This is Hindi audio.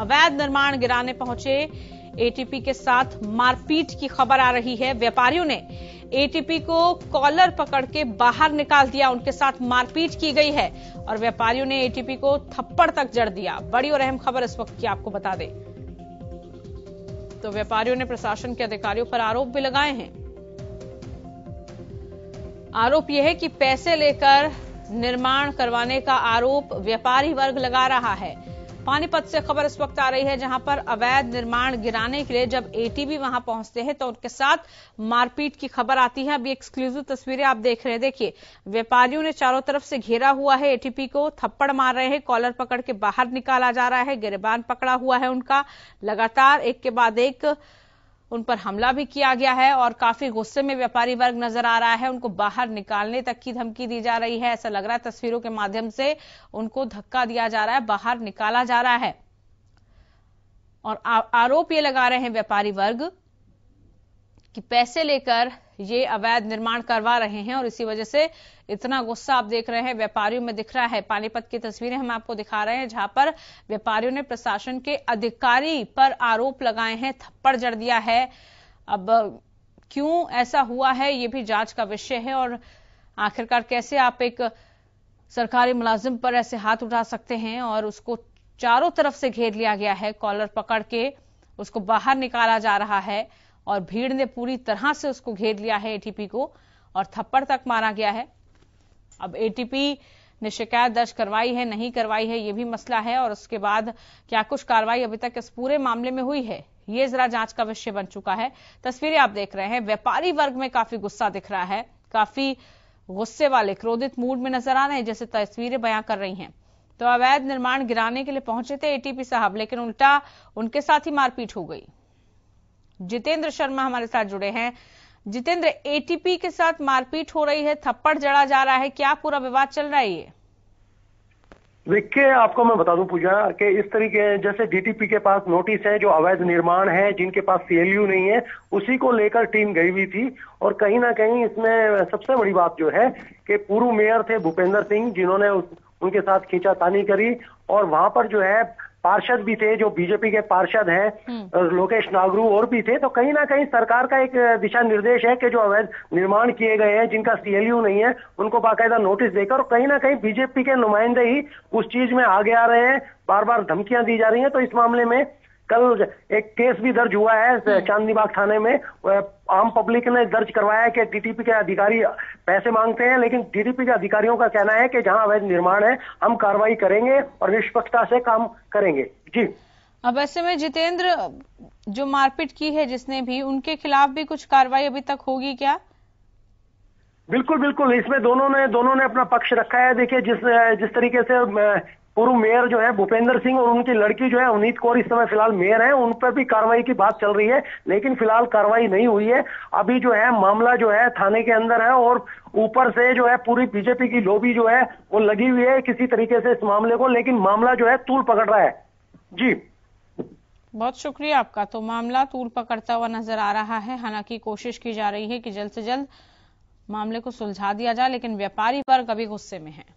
अवैध निर्माण गिराने पहुंचे एटीपी के साथ मारपीट की खबर आ रही है व्यापारियों ने एटीपी को कॉलर पकड़ के बाहर निकाल दिया उनके साथ मारपीट की गई है और व्यापारियों ने एटीपी को थप्पड़ तक जड़ दिया बड़ी और अहम खबर इस वक्त की आपको बता दें तो व्यापारियों ने प्रशासन के अधिकारियों पर आरोप भी लगाए हैं आरोप यह है कि पैसे लेकर निर्माण करवाने का आरोप व्यापारी वर्ग लगा रहा है पानीपत से खबर इस वक्त आ रही है जहां पर अवैध निर्माण गिराने के लिए जब एटीबी वहां पहुंचते हैं तो उनके साथ मारपीट की खबर आती है अभी एक्सक्लूसिव तस्वीरें आप देख रहे हैं देखिए व्यापारियों ने चारों तरफ से घेरा हुआ है एटीपी को थप्पड़ मार रहे हैं कॉलर पकड़ के बाहर निकाला जा रहा है गिरबान पकड़ा हुआ है उनका लगातार एक के बाद एक उन पर हमला भी किया गया है और काफी गुस्से में व्यापारी वर्ग नजर आ रहा है उनको बाहर निकालने तक की धमकी दी जा रही है ऐसा लग रहा है तस्वीरों के माध्यम से उनको धक्का दिया जा रहा है बाहर निकाला जा रहा है और आरोप ये लगा रहे हैं व्यापारी वर्ग कि पैसे लेकर ये अवैध निर्माण करवा रहे हैं और इसी वजह से इतना गुस्सा आप देख रहे हैं व्यापारियों में दिख रहा है पानीपत की तस्वीरें हम आपको दिखा रहे हैं जहां पर व्यापारियों ने प्रशासन के अधिकारी पर आरोप लगाए हैं थप्पड़ जड़ दिया है अब क्यों ऐसा हुआ है ये भी जांच का विषय है और आखिरकार कैसे आप एक सरकारी मुलाजिम पर ऐसे हाथ उठा सकते हैं और उसको चारों तरफ से घेर लिया गया है कॉलर पकड़ के उसको बाहर निकाला जा रहा है और भीड़ ने पूरी तरह से उसको घेर लिया है एटीपी को और थप्पड़ तक मारा गया है अब एटीपी ने शिकायत दर्ज करवाई है नहीं करवाई है ये भी मसला है और उसके बाद क्या कुछ कार्रवाई अभी तक इस पूरे मामले में हुई है ये जरा जांच का विषय बन चुका है तस्वीरें आप देख रहे हैं व्यापारी वर्ग में काफी गुस्सा दिख रहा है काफी गुस्से वाले क्रोधित मूड में नजर आ रहे हैं जैसे तस्वीरें बयां कर रही हैं तो अवैध निर्माण गिराने के लिए पहुंचे थे एटीपी साहब लेकिन उल्टा उनके साथ ही मारपीट हो गई जितेंद्र शर्मा हमारे साथ जुड़े हैं जितेंद्र एटीपी के साथ मारपीट हो रही है थप्पड़ जड़ा जा रहा है क्या पूरा विवाद चल रहा है ये देखिए आपको मैं बता दूं पूजा कि इस तरीके जैसे डीटीपी के पास नोटिस है जो अवैध निर्माण है जिनके पास सीएलयू नहीं है उसी को लेकर टीम गई हुई थी और कहीं ना कहीं इसमें सबसे बड़ी बात जो है कि पूर्व मेयर थे भूपेंद्र सिंह जिन्होंने उनके साथ खींचातानी करी और वहां पर जो है पार्षद भी थे जो बीजेपी के पार्षद हैं हम्म। लोकेश नागरू और भी थे तो कहीं ना कहीं सरकार का एक दिशा निर्देश है कि जो अवैध निर्माण किए गए हैं जिनका सीएलयू नहीं है उनको बाकायदा नोटिस देकर और कहीं ना कहीं बीजेपी के नुमाइंदे ही उस चीज में आगे आ रहे हैं बार बार धमकियां दी जा रही हैं तो इस मामले में कल एक केस भी दर्ज हुआ है हम्म। चांदनी थाने में आम पब्लिक ने दर्ज करवाया है कि डीटीपी के अधिकारी पैसे मांगते हैं लेकिन डीडीपी के अधिकारियों का कहना है कि जहां अवैध निर्माण है हम कार्रवाई करेंगे और निष्पक्षता से काम करेंगे जी अब ऐसे में जितेंद्र जो मारपीट की है जिसने भी उनके खिलाफ भी कुछ कार्रवाई अभी तक होगी क्या बिल्कुल बिल्कुल इसमें दोनों ने दोनों ने अपना पक्ष रखा है देखिए जिस जिस तरीके से पूर्व मेयर जो है भूपेंद्र सिंह और उनकी लड़की जो है अवनीत कौर इस समय फिलहाल मेयर है उन पर भी कार्रवाई की बात चल रही है लेकिन फिलहाल कार्रवाई नहीं हुई है अभी जो है मामला जो है थाने के अंदर है और ऊपर से जो है पूरी बीजेपी की लोबी जो है वो लगी हुई है किसी तरीके से इस मामले को लेकिन मामला जो है तूल पकड़ रहा है जी बहुत शुक्रिया आपका तो मामला तूल पकड़ता हुआ नजर आ रहा है हालांकि कोशिश की जा रही है कि जल्द से जल्द मामले को सुलझा दिया जाए लेकिन व्यापारी वर्ग अभी गुस्से में है